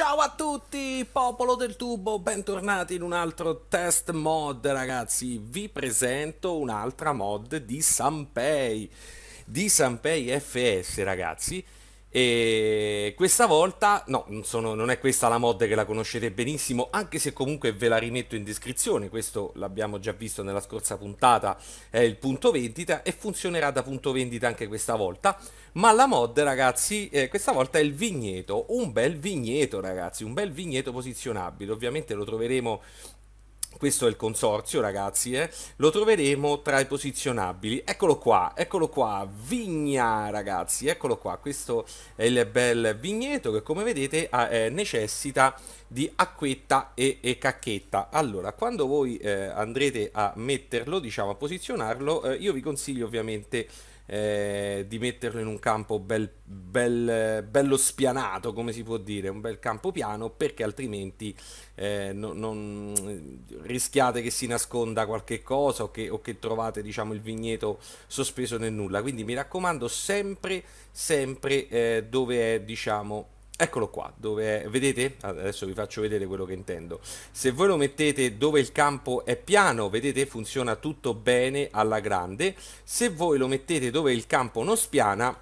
Ciao a tutti, popolo del tubo, bentornati in un altro test mod, ragazzi. Vi presento un'altra mod di Sanpei, di Sanpei FS, ragazzi. E questa volta, no, non, sono, non, è questa la mod che la conoscete benissimo, anche se comunque ve la rimetto in descrizione, questo l'abbiamo già visto nella scorsa puntata, è il punto vendita e funzionerà da punto vendita anche questa volta, ma la mod ragazzi, eh, questa volta è il vigneto, un bel vigneto ragazzi, un bel vigneto posizionabile, ovviamente lo troveremo questo è il consorzio ragazzi eh? lo troveremo tra i posizionabili eccolo qua eccolo qua vigna ragazzi eccolo qua questo è il bel vigneto che come vedete eh, necessita di acquetta e, e, cacchetta allora quando voi eh, andrete a metterlo diciamo a posizionarlo eh, io vi consiglio ovviamente eh, di metterlo in un campo bel, bel, bello spianato, come si può dire, un bel campo piano, perché altrimenti eh, non, non, rischiate che si nasconda qualche cosa o che, o che trovate diciamo, il vigneto sospeso nel nulla. Quindi mi raccomando sempre, sempre eh, dove è diciamo, Eccolo qua, dove vedete? Adesso vi faccio vedere quello che intendo. Se voi lo mettete dove il campo è piano, vedete funziona tutto bene alla grande. Se voi lo mettete dove il campo non spiana,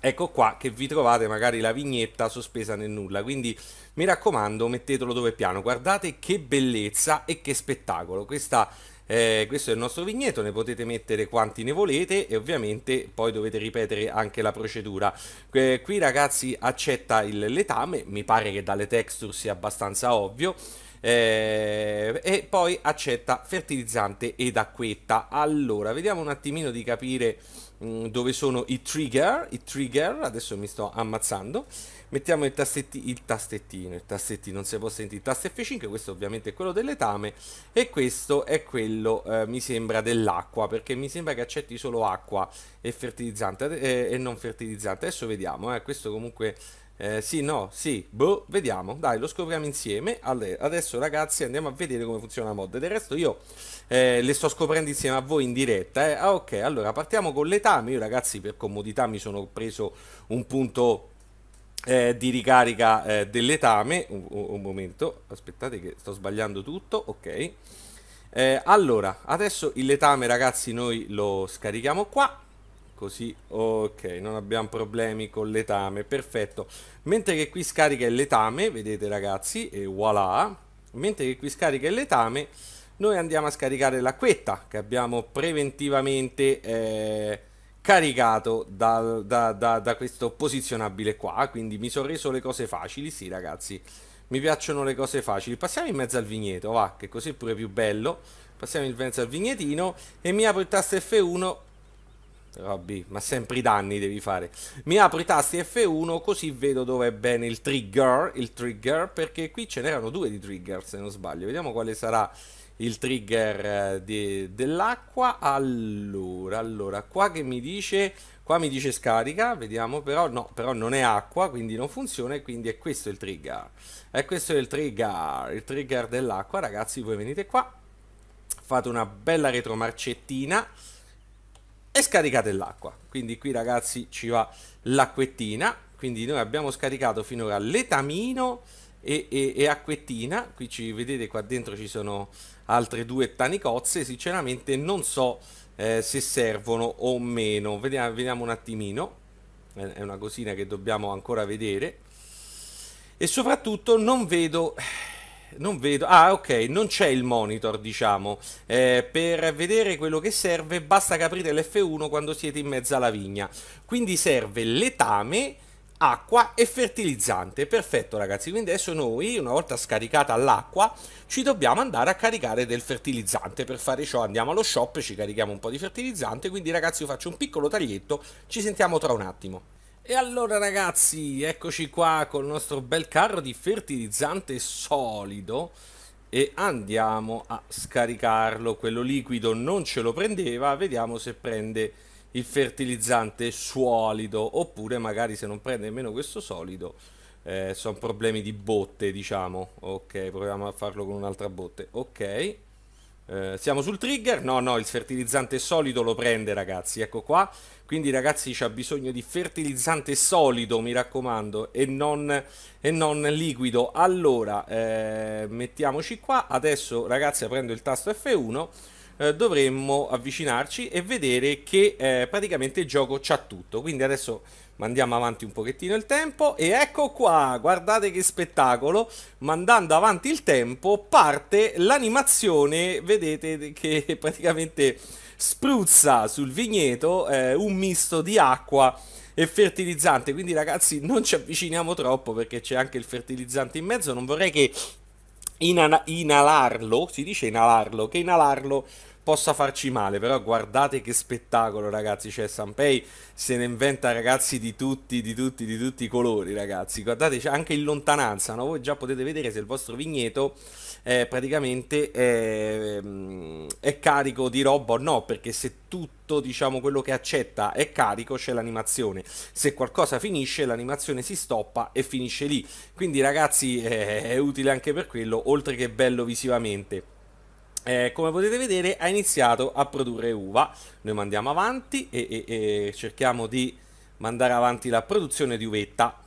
ecco qua che vi trovate magari la vignetta sospesa nel nulla. Quindi mi raccomando, mettetelo dove è piano. Guardate che bellezza e che spettacolo. Questa eh, questo è il nostro vigneto, ne potete mettere quanti ne volete e ovviamente poi dovete ripetere anche la procedura. Eh, qui ragazzi accetta il letame, mi pare che dalle texture sia abbastanza ovvio. Eh, e poi accetta fertilizzante ed acquetta. Allora, vediamo un attimino di capire Mm, dove sono i trigger, i trigger, adesso mi sto ammazzando, mettiamo il, tastetti, il tastettino, il tastettino, non si può sentire, il tasto F5, questo ovviamente è quello dell'etame e questo è quello, eh, mi sembra, dell'acqua, perché mi sembra che accetti solo acqua e fertilizzante eh, e non fertilizzante, adesso vediamo, eh, questo comunque eh, sì, no, sì, boh, vediamo, dai, lo scopriamo insieme. Allora, adesso ragazzi andiamo a vedere come funziona la mod. Del resto io eh, le sto scoprendo insieme a voi in diretta. Eh. Ah, ok, allora partiamo con l'etame. Io ragazzi per comodità mi sono preso un punto eh, di ricarica eh, dell'etame. Un, un, momento, aspettate che sto sbagliando tutto, ok. Eh, allora, adesso il letame ragazzi noi lo scarichiamo qua così ok non abbiamo problemi con letame perfetto mentre che qui scarica il letame vedete ragazzi e voilà mentre che qui scarica il letame noi andiamo a scaricare l'acquetta che abbiamo preventivamente eh, caricato da, da, da, da, questo posizionabile qua quindi mi sono reso le cose facili sì ragazzi mi piacciono le cose facili passiamo in mezzo al vigneto va che così è pure più bello passiamo in mezzo al vignetino e mi apro il tasto F1 Robby, ma sempre i danni devi fare. Mi apro i tasti F1 così vedo dove è bene il trigger, il trigger, perché qui ce n'erano due di trigger se non sbaglio. Vediamo quale sarà il trigger eh, dell'acqua. Allora, allora, qua che mi dice, qua mi dice scarica, vediamo però, no, però non è acqua, quindi non funziona e quindi è questo il trigger. È questo il trigger, il trigger dell'acqua, ragazzi, voi venite qua, fate una bella retromarcettina e scaricate l'acqua. Quindi qui ragazzi ci va l'acquettina, quindi noi abbiamo scaricato finora l'etamino e, e, e acquettina, qui ci vedete qua dentro ci sono altre due tanicozze, sinceramente non so eh, se servono o meno, vediamo, vediamo un attimino, è una cosina che dobbiamo ancora vedere e soprattutto non vedo non vedo. Ah, ok, non c'è il monitor, diciamo. Eh, per vedere quello che serve basta che aprite l'F1 quando siete in mezzo alla vigna. Quindi serve letame, acqua e fertilizzante. Perfetto, ragazzi. Quindi adesso noi, una volta scaricata l'acqua, ci dobbiamo andare a caricare del fertilizzante. Per fare ciò andiamo allo shop, ci carichiamo un po' di fertilizzante. Quindi, ragazzi, io faccio un piccolo taglietto. Ci sentiamo tra un attimo. E allora ragazzi, eccoci qua col nostro bel carro di fertilizzante solido e andiamo a scaricarlo, quello liquido non ce lo prendeva, vediamo se prende il fertilizzante solido oppure magari se non prende nemmeno questo solido eh, sono problemi di botte diciamo, ok proviamo a farlo con un'altra botte, ok eh, siamo sul trigger, no no il fertilizzante solido lo prende ragazzi, ecco qua, quindi ragazzi c'è bisogno di fertilizzante solido mi raccomando e non, e non liquido, allora eh, mettiamoci qua, adesso ragazzi prendo il tasto F1 eh, dovremmo avvicinarci e vedere che eh, praticamente il gioco c'ha tutto. Quindi adesso mandiamo avanti un pochettino il tempo e ecco qua, guardate che spettacolo, mandando avanti il tempo parte l'animazione, vedete che praticamente spruzza sul vigneto eh, un misto di acqua e fertilizzante, quindi ragazzi non ci avviciniamo troppo perché c'è anche il fertilizzante in mezzo, non vorrei che inalarlo, si dice inalarlo, che inalarlo possa farci male, però guardate che spettacolo ragazzi, cioè Sanpei se ne inventa ragazzi di tutti, di tutti, di tutti i colori ragazzi, guardate anche in lontananza, no? voi già potete vedere se il vostro vigneto eh, praticamente è, mm, è carico di roba o no, perché se tutto diciamo quello che accetta è carico c'è l'animazione se qualcosa finisce l'animazione si stoppa e finisce lì quindi ragazzi è, eh, è utile anche per quello oltre che bello visivamente eh, come potete vedere ha iniziato a produrre uva. Noi mandiamo avanti e, e, e cerchiamo di mandare avanti la produzione di uvetta.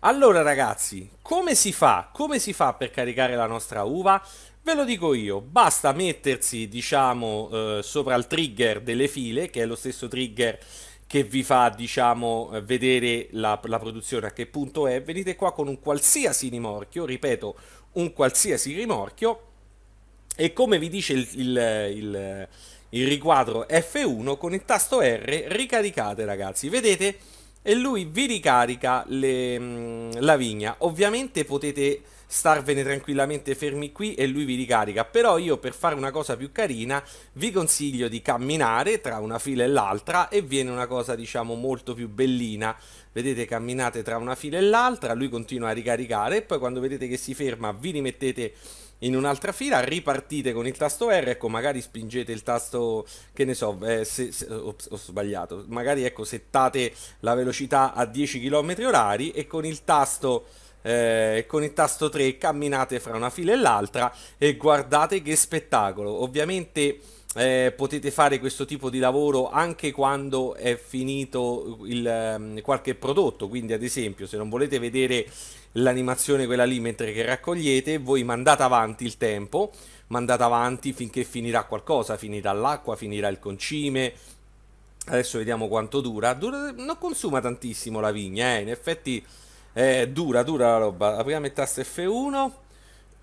Allora ragazzi, come si fa? Come si fa per caricare la nostra uva? Ve lo dico io, basta mettersi diciamo eh, sopra il trigger delle file, che è lo stesso trigger che vi fa diciamo eh, vedere la, la produzione a che punto è, venite qua con un qualsiasi rimorchio, ripeto un qualsiasi rimorchio e come vi dice il, il, il, il riquadro F1, con il tasto R ricaricate ragazzi, vedete? E lui vi ricarica le, mm, la vigna. Ovviamente potete starvene tranquillamente fermi qui e lui vi ricarica. Però io per fare una cosa più carina vi consiglio di camminare tra una fila e l'altra e viene una cosa diciamo molto più bellina. Vedete camminate tra una fila e l'altra, lui continua a ricaricare e poi quando vedete che si ferma vi rimettete in un'altra fila, ripartite con il tasto R, ecco magari spingete il tasto, che ne so, eh, se, se, ops, ho sbagliato, magari ecco settate la velocità a 10 km orari e con il tasto... Eh, con il tasto 3 camminate fra una fila e l'altra e guardate che spettacolo ovviamente eh, potete fare questo tipo di lavoro anche quando è finito il, ehm, qualche prodotto quindi ad esempio se non volete vedere l'animazione quella lì mentre che raccogliete, voi mandate avanti il tempo, mandate avanti finché finirà qualcosa, finirà l'acqua, finirà il concime. Adesso vediamo quanto dura. dura non consuma tantissimo la vigna, eh. in effetti eh, dura, dura la roba. Apriamo il tasto F1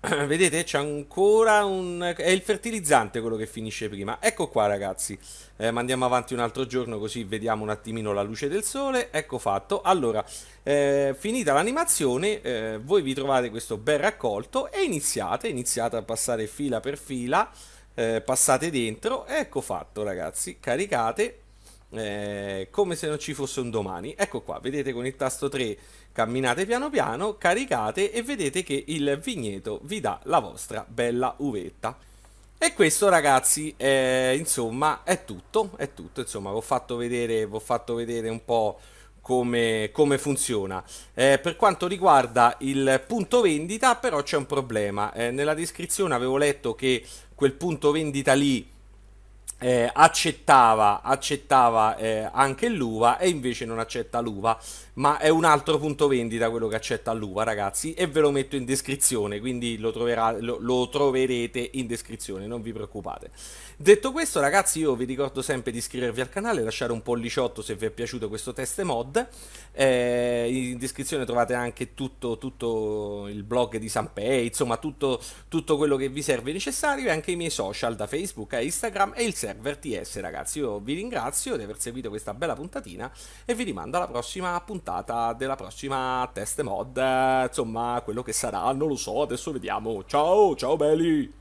Vedete, c'è ancora un... è il fertilizzante quello che finisce prima. Ecco qua ragazzi, eh, mandiamo avanti un altro giorno così vediamo un attimino la luce del sole. Ecco fatto. Allora, eh, finita l'animazione, eh, voi vi trovate questo bel raccolto e iniziate, iniziate a passare fila per fila, eh, passate dentro. Ecco fatto ragazzi, caricate eh, come se non ci fosse un domani. Ecco qua, vedete con il tasto 3 camminate piano piano, caricate e vedete che il vigneto vi dà la vostra bella uvetta. E questo ragazzi, eh, insomma, è tutto, è tutto, insomma, vi ho fatto vedere, fatto vedere un po' Come, come, funziona. Eh, per quanto riguarda il punto vendita, però c'è un problema. Eh, nella descrizione avevo letto che quel punto vendita lì eh, accettava, accettava eh, anche l'uva e invece non accetta l'uva ma è un altro punto vendita quello che accetta l'uva ragazzi e ve lo metto in descrizione quindi lo, troverà, lo, lo, troverete in descrizione non vi preoccupate detto questo ragazzi io vi ricordo sempre di iscrivervi al canale lasciare un polliciotto se vi è piaciuto questo test mod eh, in descrizione trovate anche tutto, tutto il blog di Sanpei insomma tutto, tutto quello che vi serve necessario e anche i miei social da Facebook a Instagram e il server server TS ragazzi. Io vi ringrazio di aver seguito questa bella puntatina e vi rimando alla prossima puntata della prossima test mod, insomma quello che sarà, non lo so, adesso vediamo. Ciao, ciao belli!